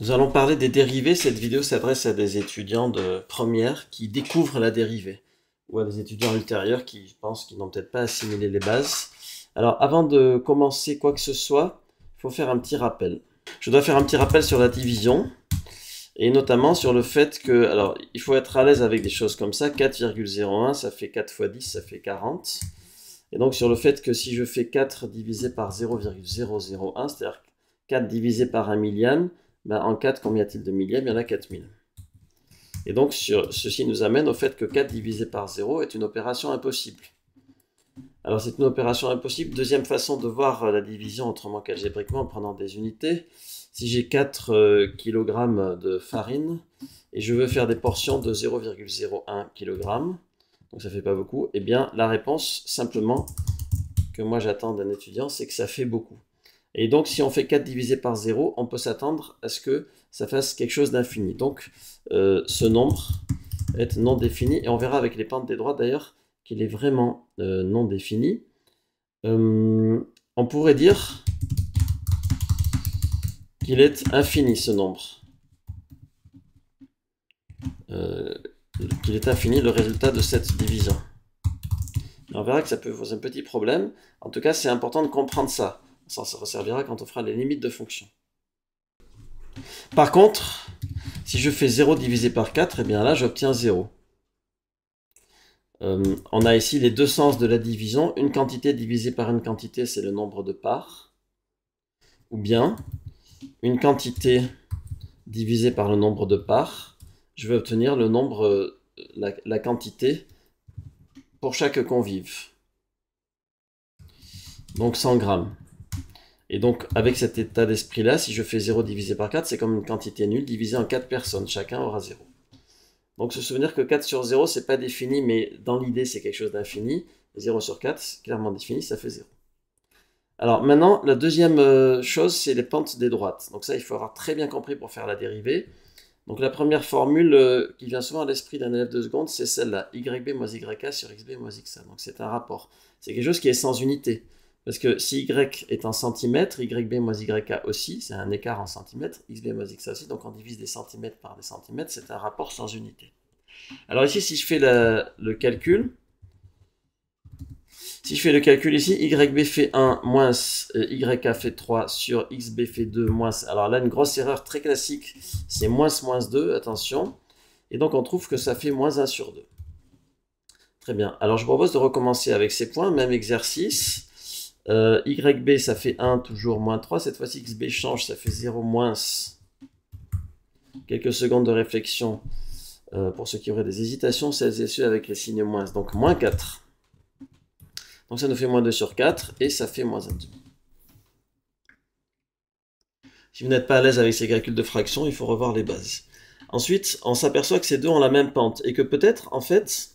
Nous allons parler des dérivés. Cette vidéo s'adresse à des étudiants de première qui découvrent la dérivée ou à des étudiants ultérieurs qui, pensent qu'ils n'ont peut-être pas assimilé les bases. Alors, avant de commencer quoi que ce soit, il faut faire un petit rappel. Je dois faire un petit rappel sur la division et notamment sur le fait que, alors, il faut être à l'aise avec des choses comme ça. 4,01, ça fait 4 fois 10, ça fait 40. Et donc, sur le fait que si je fais 4 divisé par 0,001, c'est-à-dire 4 divisé par 1 millième, en 4, combien y a-t-il de millièmes eh Il y en a 4000. Et donc, sur, ceci nous amène au fait que 4 divisé par 0 est une opération impossible. Alors, c'est une opération impossible. Deuxième façon de voir euh, la division autrement qu'algébriquement en prenant des unités. Si j'ai 4 euh, kg de farine et je veux faire des portions de 0,01 kg, donc ça fait pas beaucoup, eh bien, la réponse simplement que moi j'attends d'un étudiant, c'est que ça fait beaucoup. Et donc, si on fait 4 divisé par 0, on peut s'attendre à ce que ça fasse quelque chose d'infini. Donc, euh, ce nombre est non défini. Et on verra avec les pentes des droites, d'ailleurs, qu'il est vraiment euh, non défini. Euh, on pourrait dire qu'il est infini, ce nombre. qu'il est infini, le résultat de cette division. on verra que ça peut poser un petit problème. En tout cas, c'est important de comprendre ça ça se resservira quand on fera les limites de fonction. Par contre, si je fais 0 divisé par 4, et eh bien là j'obtiens 0. Euh, on a ici les deux sens de la division. Une quantité divisée par une quantité, c'est le nombre de parts. Ou bien, une quantité divisée par le nombre de parts, je vais obtenir le nombre, euh, la, la quantité pour chaque convive. Donc 100 grammes. Et donc, avec cet état d'esprit-là, si je fais 0 divisé par 4, c'est comme une quantité nulle divisée en 4 personnes. Chacun aura 0. Donc, se souvenir que 4 sur 0, n'est pas défini, mais dans l'idée, c'est quelque chose d'infini. 0 sur 4, clairement défini, ça fait 0. Alors, maintenant, la deuxième euh, chose, c'est les pentes des droites. Donc, ça, il faut avoir très bien compris pour faire la dérivée. Donc, la première formule euh, qui vient souvent à l'esprit d'un élève de seconde, c'est celle-là. yb moins yk sur xb moins xa. Donc, c'est un rapport. C'est quelque chose qui est sans unité. Parce que si y est en centimètres, yb moins yk aussi, c'est un écart en centimètres, xb moins xa aussi, donc on divise des centimètres par des centimètres, c'est un rapport sans unité. Alors ici, si je fais le calcul, si je fais le calcul ici, yb fait 1 moins euh, yk fait 3 sur xb fait 2 moins... Alors là, une grosse erreur très classique, c'est moins moins 2, attention. Et donc on trouve que ça fait moins 1 sur 2. Très bien. Alors je vous propose de recommencer avec ces points, même exercice. Euh, YB, ça fait 1, toujours moins 3. Cette fois-ci, XB change, ça fait 0 moins. Quelques secondes de réflexion euh, pour ceux qui auraient des hésitations, celles et ceux avec les signes moins. Donc moins 4. Donc ça nous fait moins 2 sur 4 et ça fait moins 1 Si vous n'êtes pas à l'aise avec ces calculs de fractions, il faut revoir les bases. Ensuite, on s'aperçoit que ces deux ont la même pente et que peut-être, en fait,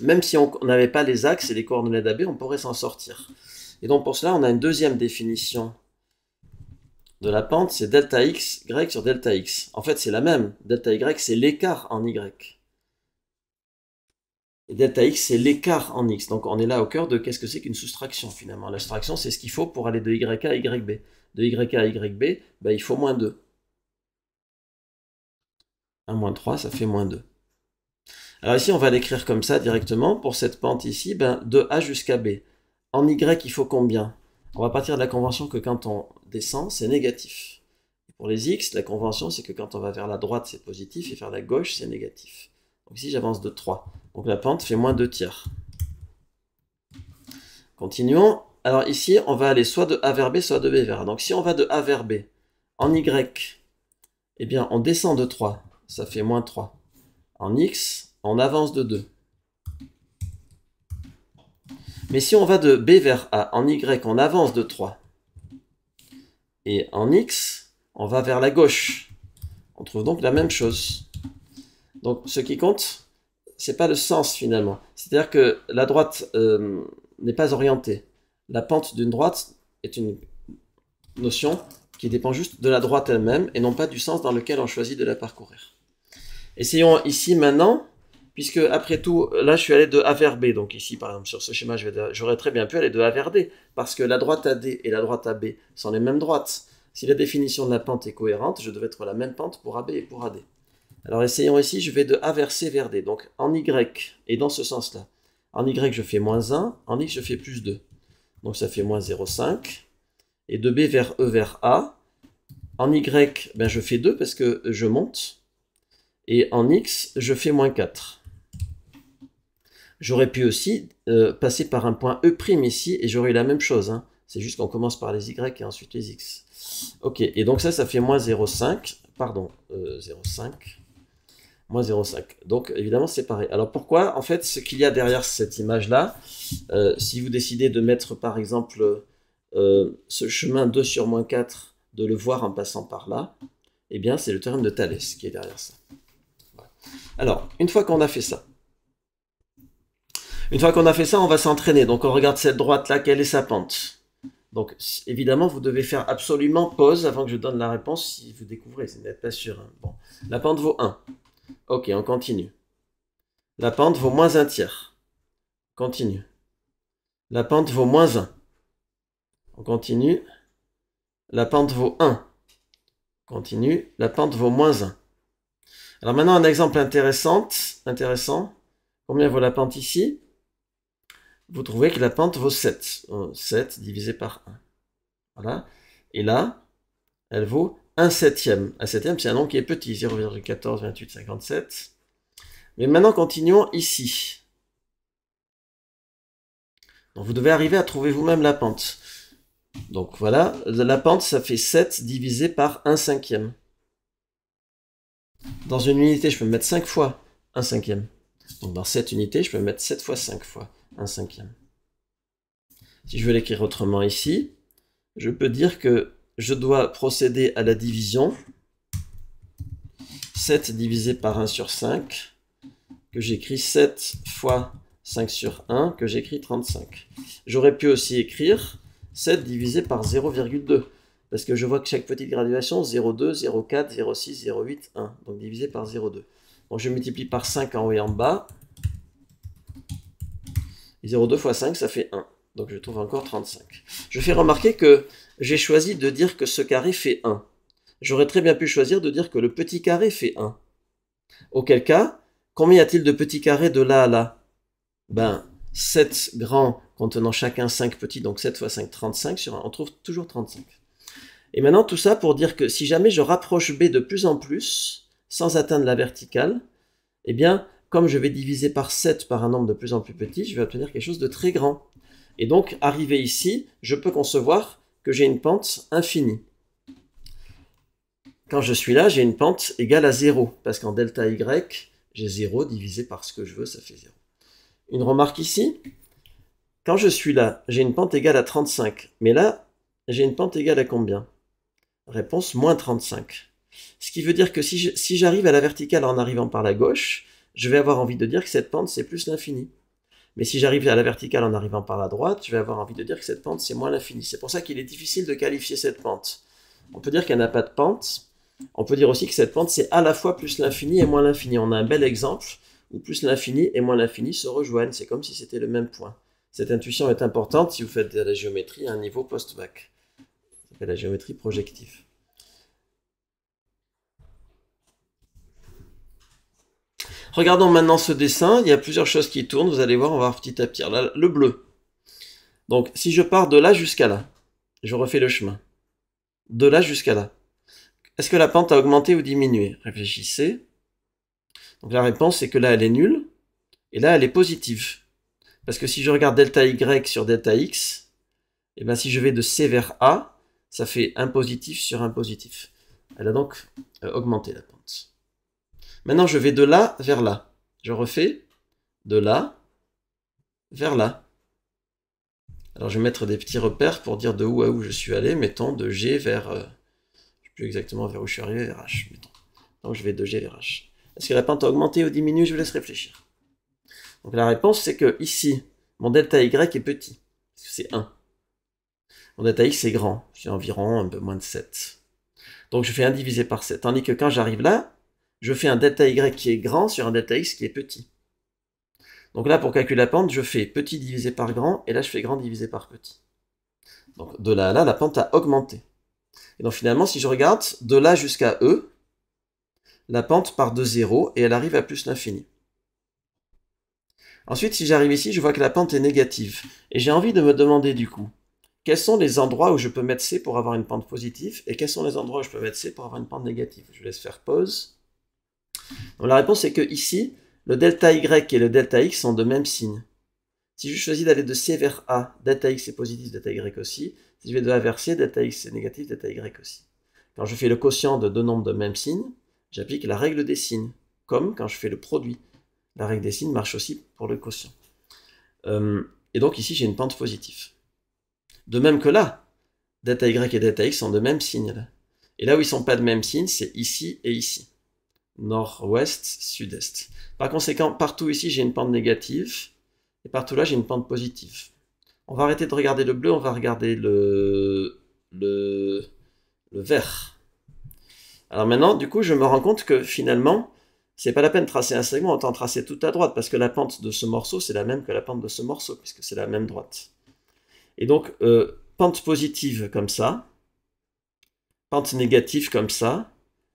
même si on n'avait pas les axes et les coordonnées d'AB, on pourrait s'en sortir. Et donc pour cela, on a une deuxième définition de la pente, c'est delta x, y sur delta x. En fait, c'est la même. Delta y, c'est l'écart en y. Et delta x, c'est l'écart en x. Donc on est là au cœur de qu'est-ce que c'est qu'une soustraction finalement. La soustraction, c'est ce qu'il faut pour aller de y à yb. De y à yb, ben, il faut moins 2. 1 moins 3, ça fait moins 2. Alors ici, on va l'écrire comme ça directement. Pour cette pente ici, ben, de a jusqu'à b. En Y, il faut combien On va partir de la convention que quand on descend, c'est négatif. Pour les X, la convention, c'est que quand on va vers la droite, c'est positif, et vers la gauche, c'est négatif. Donc ici, j'avance de 3. Donc la pente fait moins 2 tiers. Continuons. Alors ici, on va aller soit de A vers B, soit de B vers A. Donc si on va de A vers B, en Y, eh bien, on descend de 3. Ça fait moins 3. En X, on avance de 2. Mais si on va de B vers A, en Y, on avance de 3. Et en X, on va vers la gauche. On trouve donc la même chose. Donc ce qui compte, ce n'est pas le sens finalement. C'est-à-dire que la droite euh, n'est pas orientée. La pente d'une droite est une notion qui dépend juste de la droite elle-même et non pas du sens dans lequel on choisit de la parcourir. Essayons ici maintenant puisque après tout, là je suis allé de A vers B, donc ici par exemple sur ce schéma, j'aurais très bien pu aller de A vers D, parce que la droite AD et la droite AB sont les mêmes droites. Si la définition de la pente est cohérente, je devais être la même pente pour AB et pour AD. Alors essayons ici, je vais de A vers C vers D, donc en Y, et dans ce sens-là. En Y je fais moins 1, en X je fais plus 2. Donc ça fait moins 0,5. Et de B vers E vers A. En Y, ben je fais 2 parce que je monte. Et en X, je fais moins 4. J'aurais pu aussi euh, passer par un point E' ici et j'aurais eu la même chose. Hein. C'est juste qu'on commence par les Y et ensuite les X. Ok, et donc ça, ça fait moins 0,5. Pardon, 0,5. Euh, moins 0,5. Donc évidemment, c'est pareil. Alors pourquoi En fait, ce qu'il y a derrière cette image-là, euh, si vous décidez de mettre par exemple ce chemin 2 sur moins 4, de le voir en passant par là, eh bien c'est le théorème de Thalès qui est derrière ça. Alors, une fois qu'on a fait ça, une fois qu'on a fait ça, on va s'entraîner. Donc on regarde cette droite là, quelle est sa pente Donc évidemment, vous devez faire absolument pause avant que je donne la réponse si vous découvrez, si vous n'êtes pas sûr. Hein. Bon. La pente vaut 1. Ok, on continue. La pente vaut moins 1 tiers. Continue. La pente vaut moins 1. On continue. La pente vaut 1. Continue. La pente vaut moins 1. Alors maintenant, un exemple intéressant. intéressant. Combien vaut la pente ici vous trouvez que la pente vaut 7. 7 euh, divisé par 1. Voilà. Et là, elle vaut 1 septième. 1 septième, c'est un nombre qui est petit, 0,14, 28, 57. Mais maintenant, continuons ici. Donc vous devez arriver à trouver vous-même la pente. Donc voilà, la pente, ça fait 7 divisé par 1 cinquième. Dans une unité, je peux mettre 5 fois 1 cinquième. Donc dans cette unité, je peux mettre 7 fois 5 fois cinquième. Si je veux l'écrire autrement ici, je peux dire que je dois procéder à la division. 7 divisé par 1 sur 5, que j'écris 7 fois 5 sur 1, que j'écris 35. J'aurais pu aussi écrire 7 divisé par 0,2, parce que je vois que chaque petite graduation, 0,2, 0,4, 0,6, 0,8, 1, donc divisé par 0,2. Donc je multiplie par 5 en haut et en bas, 0,2 fois 5, ça fait 1. Donc je trouve encore 35. Je fais remarquer que j'ai choisi de dire que ce carré fait 1. J'aurais très bien pu choisir de dire que le petit carré fait 1. Auquel cas, combien y a-t-il de petits carrés de là à là Ben, 7 grands contenant chacun 5 petits, donc 7 fois 5, 35. Sur on trouve toujours 35. Et maintenant, tout ça pour dire que si jamais je rapproche B de plus en plus, sans atteindre la verticale, eh bien, comme je vais diviser par 7 par un nombre de plus en plus petit, je vais obtenir quelque chose de très grand. Et donc, arrivé ici, je peux concevoir que j'ai une pente infinie. Quand je suis là, j'ai une pente égale à 0, parce qu'en delta y, j'ai 0 divisé par ce que je veux, ça fait 0. Une remarque ici, quand je suis là, j'ai une pente égale à 35, mais là, j'ai une pente égale à combien Réponse moins 35. Ce qui veut dire que si j'arrive à la verticale en arrivant par la gauche, je vais avoir envie de dire que cette pente, c'est plus l'infini. Mais si j'arrive à la verticale en arrivant par la droite, je vais avoir envie de dire que cette pente, c'est moins l'infini. C'est pour ça qu'il est difficile de qualifier cette pente. On peut dire qu'elle n'a pas de pente. On peut dire aussi que cette pente, c'est à la fois plus l'infini et moins l'infini. On a un bel exemple où plus l'infini et moins l'infini se rejoignent. C'est comme si c'était le même point. Cette intuition est importante si vous faites de la géométrie à un niveau post-bac. Ça la géométrie projective. Regardons maintenant ce dessin, il y a plusieurs choses qui tournent, vous allez voir, on va voir petit à petit. Là, le bleu. Donc si je pars de là jusqu'à là, je refais le chemin. De là jusqu'à là. Est-ce que la pente a augmenté ou diminué Réfléchissez. Donc la réponse c'est que là elle est nulle, et là elle est positive. Parce que si je regarde delta y sur delta x, et eh bien si je vais de c vers a, ça fait un positif sur un positif. Elle a donc euh, augmenté la pente. Maintenant, je vais de là vers là. Je refais de là vers là. Alors, je vais mettre des petits repères pour dire de où à où je suis allé, mettons de G vers... Euh, je ne sais plus exactement vers où je suis arrivé, vers H, mettons. Donc, je vais de G vers H. Est-ce que la pente a augmenté ou diminué Je vous laisse réfléchir. Donc, la réponse, c'est que ici, mon delta Y est petit. C'est 1. Mon delta X est grand. C'est environ un peu moins de 7. Donc, je fais 1 divisé par 7. Tandis que quand j'arrive là, je fais un delta y qui est grand sur un delta x qui est petit. Donc là, pour calculer la pente, je fais petit divisé par grand, et là, je fais grand divisé par petit. Donc de là à là, la pente a augmenté. Et donc finalement, si je regarde, de là jusqu'à E, la pente part de 0 et elle arrive à plus l'infini. Ensuite, si j'arrive ici, je vois que la pente est négative. Et j'ai envie de me demander du coup, quels sont les endroits où je peux mettre C pour avoir une pente positive et quels sont les endroits où je peux mettre C pour avoir une pente négative Je laisse faire pause la réponse est que ici, le delta Y et le delta X sont de même signe. Si je choisis d'aller de C vers A, delta X est positif, delta Y aussi. Si je vais de A vers C, delta X est négatif, delta Y aussi. Quand je fais le quotient de deux nombres de même signe, j'applique la règle des signes, comme quand je fais le produit. La règle des signes marche aussi pour le quotient. Euh, et donc ici, j'ai une pente positive. De même que là, delta y et delta x sont de même signe. Et là où ils ne sont pas de même signe, c'est ici et ici nord-ouest, sud-est. Par conséquent, partout ici, j'ai une pente négative, et partout là, j'ai une pente positive. On va arrêter de regarder le bleu, on va regarder le, le, vert. Alors maintenant, du coup, je me rends compte que finalement, c'est pas la peine de tracer un segment, autant tracer tout à droite, parce que la pente de ce morceau, c'est la même que la pente de ce morceau, puisque c'est la même droite. Et donc, euh, pente positive comme ça, pente négative comme ça,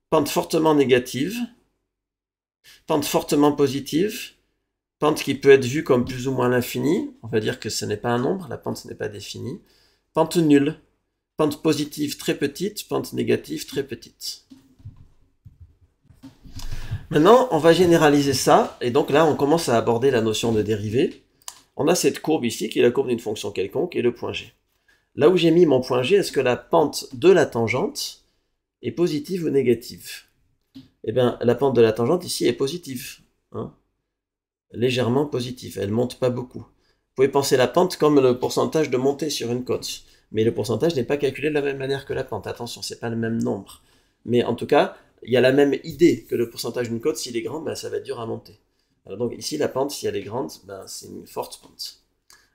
pente fortement négative, pente fortement positive, pente qui peut être vue comme plus ou moins l'infini, on va dire que ce n'est pas un nombre, la pente n'est pas définie, pente nulle, pente positive très petite, pente négative très petite. Maintenant, on va généraliser ça, et donc là, on commence à aborder la notion de dérivée. On a cette courbe ici, qui est la courbe d'une fonction quelconque, et le point G. Là où j'ai mis mon point G, est-ce que la pente de la tangente, est positive ou négative Eh bien, la pente de la tangente ici est positive. Hein. Légèrement positive, elle ne monte pas beaucoup. Vous pouvez penser la pente comme le pourcentage de montée sur une côte. Mais le pourcentage n'est pas calculé de la même manière que la pente. Attention, ce n'est pas le même nombre. Mais en tout cas, il y a la même idée que le pourcentage d'une côte, s'il est grand, ben, ça va être dur à monter. Alors donc ici, la pente, si elle est grande, ben, c'est une forte pente.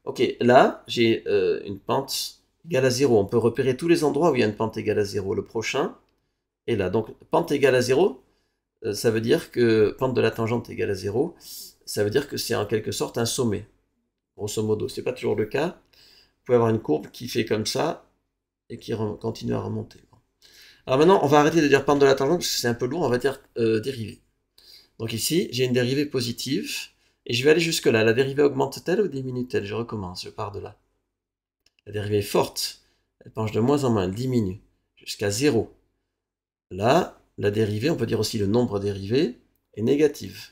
Ok, là, j'ai euh, une pente égale à 0. On peut repérer tous les endroits où il y a une pente égale à 0. Le prochain, et là. Donc pente égale à 0, euh, ça veut dire que pente de la tangente égale à 0, ça veut dire que c'est en quelque sorte un sommet. Grosso modo, c'est pas toujours le cas. Vous pouvez avoir une courbe qui fait comme ça et qui continue à remonter. Alors maintenant, on va arrêter de dire pente de la tangente parce que c'est un peu lourd, on va dire euh, dérivée. Donc ici, j'ai une dérivée positive et je vais aller jusque-là. La dérivée augmente-t-elle ou diminue-t-elle Je recommence, je pars de là. La dérivée est forte, elle penche de moins en moins, elle diminue jusqu'à 0. Là, la dérivée, on peut dire aussi le nombre dérivé, est négative.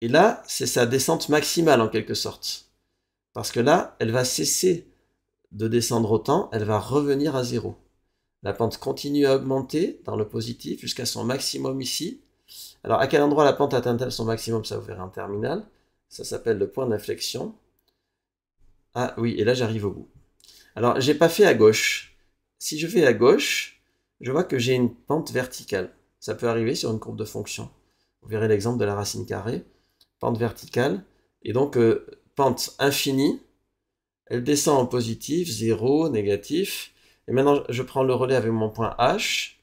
Et là, c'est sa descente maximale en quelque sorte. Parce que là, elle va cesser de descendre autant, elle va revenir à zéro. La pente continue à augmenter dans le positif jusqu'à son maximum ici. Alors à quel endroit la pente atteint-elle son maximum Ça vous verrez un terminal. Ça s'appelle le point d'inflexion. Ah oui, et là j'arrive au bout. Alors je n'ai pas fait à gauche. Si je vais à gauche, je vois que j'ai une pente verticale. Ça peut arriver sur une courbe de fonction. Vous verrez l'exemple de la racine carrée. Pente verticale, et donc euh, pente infinie, elle descend en positif, 0, négatif. Et maintenant, je prends le relais avec mon point H.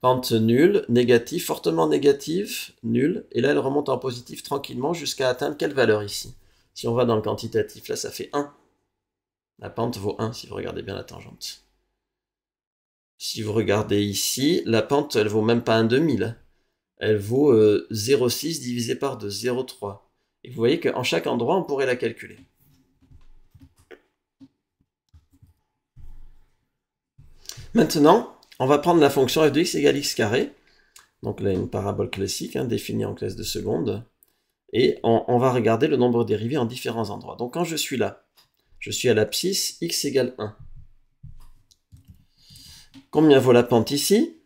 Pente nulle, négative, fortement négative, nulle. Et là, elle remonte en positif tranquillement jusqu'à atteindre quelle valeur ici Si on va dans le quantitatif, là, ça fait 1. La pente vaut 1 si vous regardez bien la tangente. Si vous regardez ici, la pente, elle vaut même pas un demi Elle vaut 0,6 euh, divisé par 2, 0,3. Et vous voyez qu'en chaque endroit, on pourrait la calculer. Maintenant, on va prendre la fonction f de x égale x carré. Donc là, une parabole classique, hein, définie en classe de seconde. Et on, va regarder le nombre dérivé en différents endroits. Donc quand je suis là, je suis à l'abscisse, x égale 1. Combien vaut la pente ici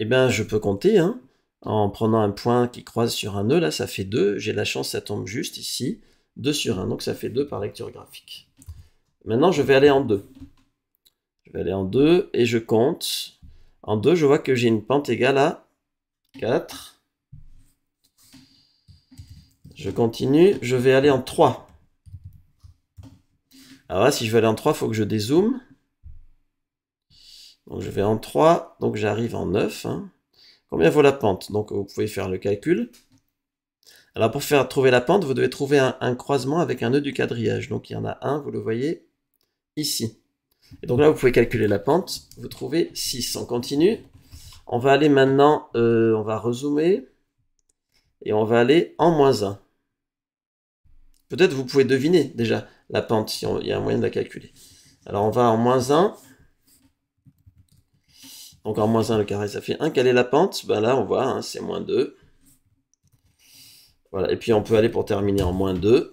Eh bien, je peux compter. Hein. en prenant un point qui croise sur un nœud, là, ça fait 2. J'ai la chance, ça tombe juste ici. 2 sur 1, donc ça fait 2 par lecture graphique. Maintenant, je vais aller en 2. Je vais aller en 2 et je compte. En 2, je vois que j'ai une pente égale à 4. Je continue, je vais aller en 3. Alors là, si je veux aller en 3, il faut que je dézoome. Donc je vais en 3, donc j'arrive en 9. Hein. Combien vaut la pente Donc vous pouvez faire le calcul. Alors pour faire trouver la pente, vous devez trouver un, croisement avec un nœud du quadrillage. Donc il y en a un, vous le voyez, ici. Et donc là, vous pouvez calculer la pente, vous trouvez 6. On continue. On va aller maintenant, euh, on va rezoomer, et on va aller en moins 1. Peut-être vous pouvez deviner déjà la pente, si il y a un moyen de la calculer. Alors on va en moins 1, en moins 1, le carré, ça fait 1. Quelle est la pente ben Là, on voit, hein, c'est moins 2. Voilà, et puis on peut aller pour terminer en moins 2.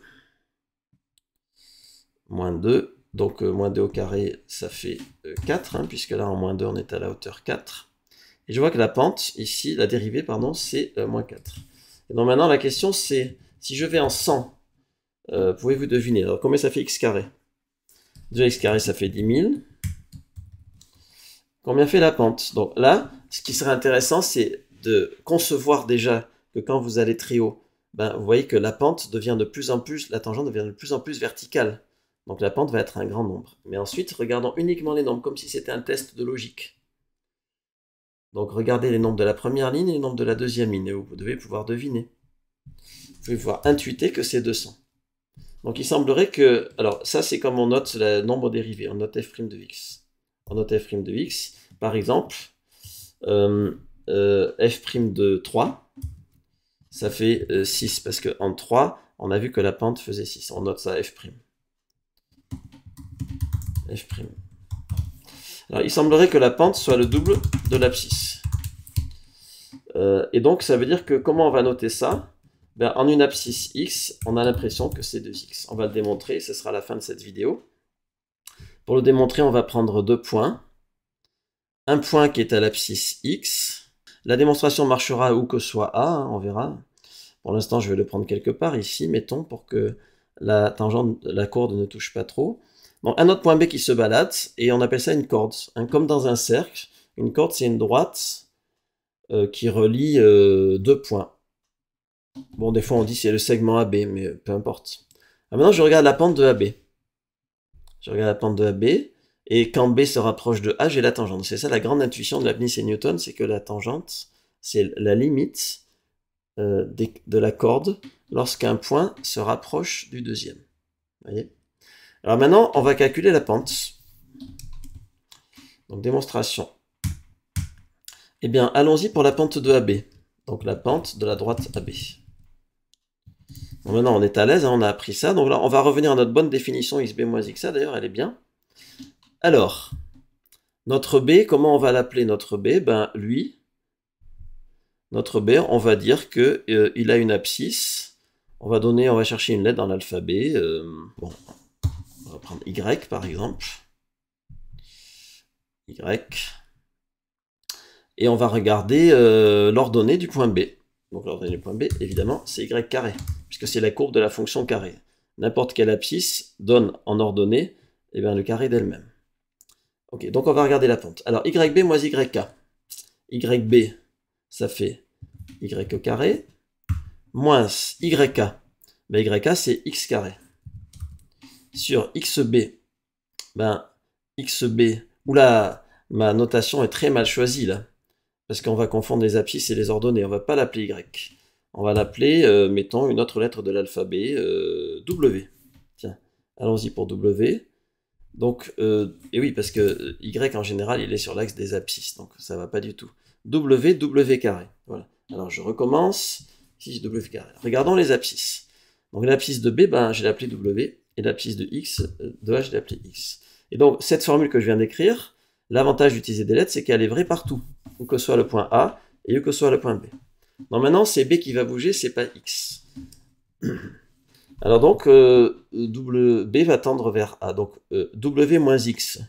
Moins 2. Donc euh, moins 2 au carré, ça fait 4, euh, hein, puisque là, en moins 2, on est à la hauteur 4. Et je vois que la pente, ici, la dérivée, pardon, c'est euh, moins 4. Et donc maintenant, la question, c'est, si je vais en 100, pouvez-vous deviner Alors, combien ça fait x carré 2x carré, ça fait 10 000 combien fait la pente. Donc là, ce qui serait intéressant, c'est de concevoir déjà que quand vous allez très haut, ben, vous voyez que la pente devient de plus en plus, la tangente devient de plus en plus verticale. Donc la pente va être un grand nombre. Mais ensuite, regardons uniquement les nombres, comme si c'était un test de logique. Donc regardez les nombres de la première ligne et les nombres de la deuxième ligne, et vous devez pouvoir deviner. Vous pouvez pouvoir intuiter que c'est 200. Donc il semblerait que... Alors ça, c'est comme on note le nombre dérivé, on note f' de x. On note f' de x. Par exemple, euh, euh, f' de 3, ça fait 6, euh, parce qu'en 3, on a vu que la pente faisait 6. On note ça f'. f'. Alors, il semblerait que la pente soit le double de l'abscisse. et donc, ça veut dire que comment on va noter ça ben, En une abscisse x, on a l'impression que c'est 2x. On va le démontrer, ce sera la fin de cette vidéo. Pour le démontrer, on va prendre deux points. Un point qui est à l'abscisse X. La démonstration marchera où que soit A, hein, on verra. Pour l'instant, je vais le prendre quelque part ici, mettons, pour que la tangente, la corde ne touche pas trop. Donc un autre point B qui se balade, et on appelle ça une corde. Hein, comme dans un cercle, une corde, c'est une droite euh, qui relie euh, deux points. Bon, des fois on dit c'est le segment AB, mais peu importe. Ah, maintenant, je regarde la pente de AB je regarde la pente de AB, et quand B se rapproche de A, j'ai la tangente. C'est ça la grande intuition de Leibniz et Newton, c'est que la tangente, c'est la limite euh, de la corde lorsqu'un point se rapproche du deuxième. Alors maintenant, on va calculer la pente. Donc démonstration. Eh bien, allons-y pour la pente de AB. Donc la pente de la droite AB maintenant, on est à l'aise, hein, on a appris ça. Donc là, on va revenir à notre bonne définition xb xa. D'ailleurs, elle est bien. Alors, notre b, comment on va l'appeler notre b Ben, lui, notre b, on va dire qu'il euh, a une abscisse. On va donner, on va chercher une lettre dans l'alphabet. Euh, bon, on va prendre y par exemple. Y. Et on va regarder euh, l'ordonnée du point B donc l'ordonnée du point B, évidemment, c'est y carré, puisque c'est la courbe de la fonction carré. N'importe quelle abscisse donne en ordonnée eh bien, le carré d'elle-même. Ok, donc on va regarder la pente. Alors, yb moins yk. yb, ça fait y carré, moins yk. Ben, yk, c'est x carré. Sur xb, ben, xb, oula, ma notation est très mal choisie là parce qu'on va confondre les abscisses et les ordonnées, on va pas l'appeler Y. On va l'appeler, euh, mettons, une autre lettre de l'alphabet, euh, W. Tiens, allons-y pour W. Donc, euh, et oui, parce que Y en général, il est sur l'axe des abscisses, donc ça va pas du tout. W, W carré. Voilà. Alors je recommence. Ici, W carré. Regardons les abscisses. Donc l'abscisse de B, ben, je l'ai W, et l'abscisse de X, de H, je l'ai X. Et donc, cette formule que je viens d'écrire, l'avantage d'utiliser des lettres, c'est qu'elle est vraie partout où que soit le point A et où que soit le point B. Non, maintenant, c'est B qui va bouger, c'est pas X. Alors donc, euh, B va tendre vers A. Donc, euh, W X,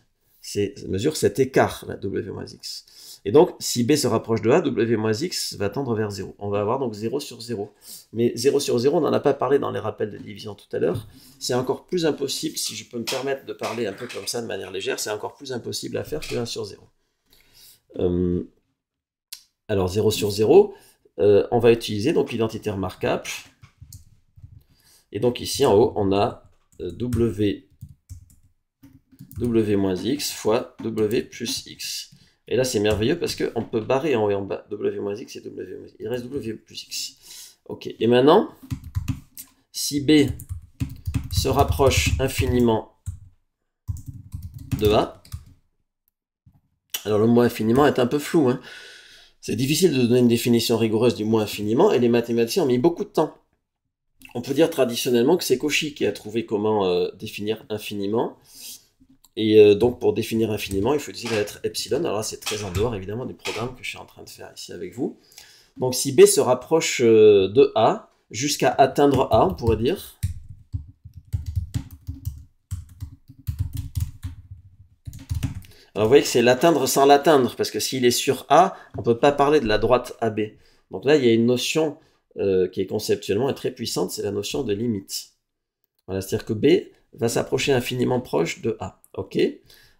c'est mesure cet écart, là, W X. Et donc, si B se rapproche de A, W X va tendre vers 0. On va avoir donc 0 sur 0. Mais 0 sur 0, on n'en a pas parlé dans les rappels de division tout à l'heure. C'est encore plus impossible, si je peux me permettre de parler un peu comme ça de manière légère, c'est encore plus impossible à faire que 1 sur 0. Euh, alors 0 sur 0, euh, on va utiliser donc l'identité remarquable. Et donc ici en haut, on a euh, W W-X fois W plus X. Et là, c'est merveilleux parce qu'on peut barrer en haut et en bas W-X et W. Il reste W plus X. Ok. Et maintenant, si B se rapproche infiniment de A, alors le mot infiniment est un peu flou, hein, c'est difficile de donner une définition rigoureuse du mot infiniment, et les mathématiciens ont mis beaucoup de temps. On peut dire traditionnellement que c'est Cauchy qui a trouvé comment euh, définir infiniment. Et euh, donc pour définir infiniment, il faut utiliser la lettre epsilon. Alors là, c'est très en dehors évidemment du programme que je suis en train de faire ici avec vous. Donc si B se rapproche euh, de A jusqu'à atteindre A, on pourrait dire, Alors vous voyez que c'est l'atteindre sans l'atteindre, parce que s'il est sur A, on ne peut pas parler de la droite AB. Donc là, il y a une notion euh, qui est conceptuellement très puissante, c'est la notion de limite. Voilà, c'est-à-dire que B va s'approcher infiniment proche de A. OK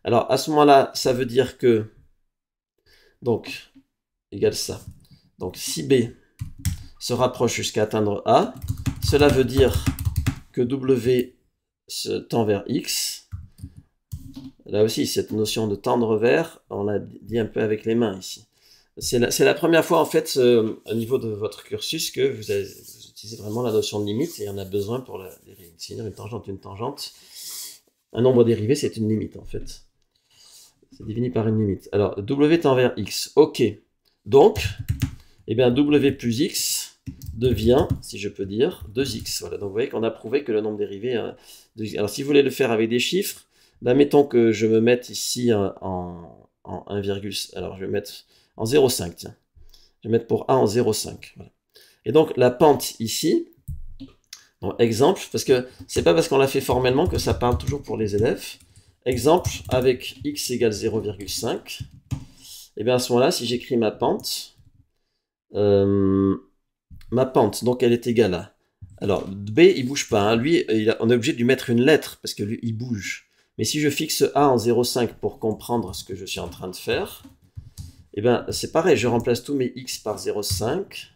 Alors à ce moment-là, ça veut dire que... Donc, égale ça. Donc si B se rapproche jusqu'à atteindre A, cela veut dire que W se tend vers X, Là aussi, cette notion de tendre vers, on l'a dit un peu avec les mains ici. C'est la, première fois, en fait, euh, au niveau de votre cursus, que vous, utilisez vraiment la notion de limite et on a besoin pour la, définir une tangente, une tangente. Un nombre dérivé, c'est une limite, en fait. C'est défini par une limite. Alors, W tend vers X. OK. Donc, eh bien, W plus X devient, si je peux dire, 2X. Voilà, donc vous voyez qu'on a prouvé que le nombre dérivé... Hein, Alors, si vous voulez le faire avec des chiffres, bah, mettons que je me mette ici en, en 1, alors je vais mettre en 0,5, tiens. Je vais mettre pour A en 0,5. Et donc la pente ici, exemple, parce que c'est pas parce qu'on l'a fait formellement que ça parle toujours pour les élèves. Exemple, avec x égale 0,5, et eh bien à ce moment-là, si j'écris ma pente, euh, ma pente, donc elle est égale à... Alors, B, il bouge pas, hein. lui, on est obligé de lui mettre une lettre, parce que lui, il bouge. Mais si je fixe A en 0,5 pour comprendre ce que je suis en train de faire, eh ben, c'est pareil, je remplace tous mes x par 0,5.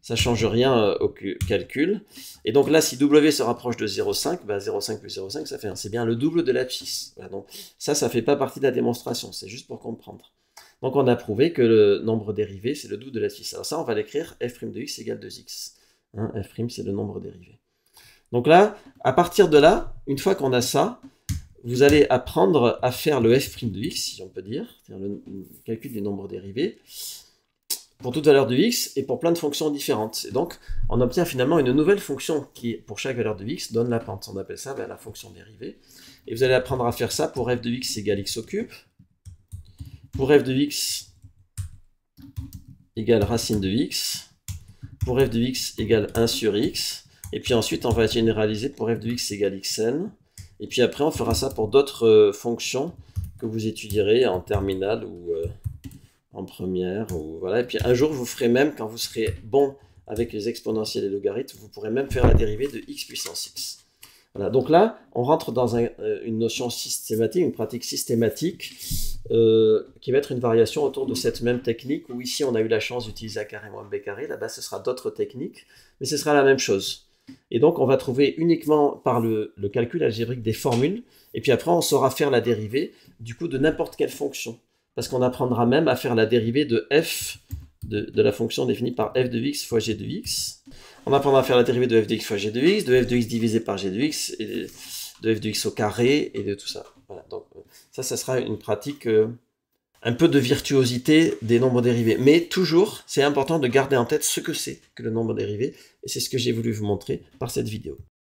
Ça ne change rien euh, au calcul. Et donc là, si W se rapproche de 0,5, 0,5 ben, plus 0,5, ça fait 1. C'est bien le double de la donc ça, ça ne fait pas partie de la démonstration. C'est juste pour comprendre. Donc on a prouvé que le nombre dérivé, c'est le double de l'abscisse. Alors ça, on va l'écrire f' de x égale 2x. Hein, f', c'est le nombre dérivé. Donc là, à partir de là, une fois qu'on a ça, vous allez apprendre à faire le f' de x, si on peut dire, cest le, calcul des nombres dérivés, pour toute valeur de x et pour plein de fonctions différentes. Et donc, on obtient finalement une nouvelle fonction qui, pour chaque valeur de x, donne la pente. On appelle ça ben, la fonction dérivée. Et vous allez apprendre à faire ça pour f de x égale x au pour f de x égale racine de x, pour f de x égale 1 sur x, et puis ensuite on va généraliser pour f de x égale xn, et puis après, on fera ça pour d'autres euh, fonctions que vous étudierez en terminale ou euh, en première. Ou, voilà. Et puis un jour, vous ferez même, quand vous serez bon avec les exponentielles et les logarithmes, vous pourrez même faire la dérivée de x puissance x. Voilà, donc là, on rentre dans euh, une notion systématique, une pratique systématique, qui va être une variation autour de cette même technique, où ici on a eu la chance d'utiliser A carré moins B carré, là-bas ce sera d'autres techniques, mais ce sera la même chose. Et donc, on va trouver uniquement par le, calcul algébrique des formules. Et puis après, on saura faire la dérivée du coup de n'importe quelle fonction. Parce qu'on apprendra même à faire la dérivée de f de, la fonction définie par f de x fois g de x. On apprendra à faire la dérivée de f de x fois g de x, de f de x divisé par g de x, de f de x au carré, et de tout ça. Voilà, donc ça, ça sera une pratique euh, un peu de virtuosité des nombres dérivés. Mais toujours, c'est important de garder en tête ce que c'est que le nombre dérivé, et c'est ce que j'ai voulu vous montrer par cette vidéo.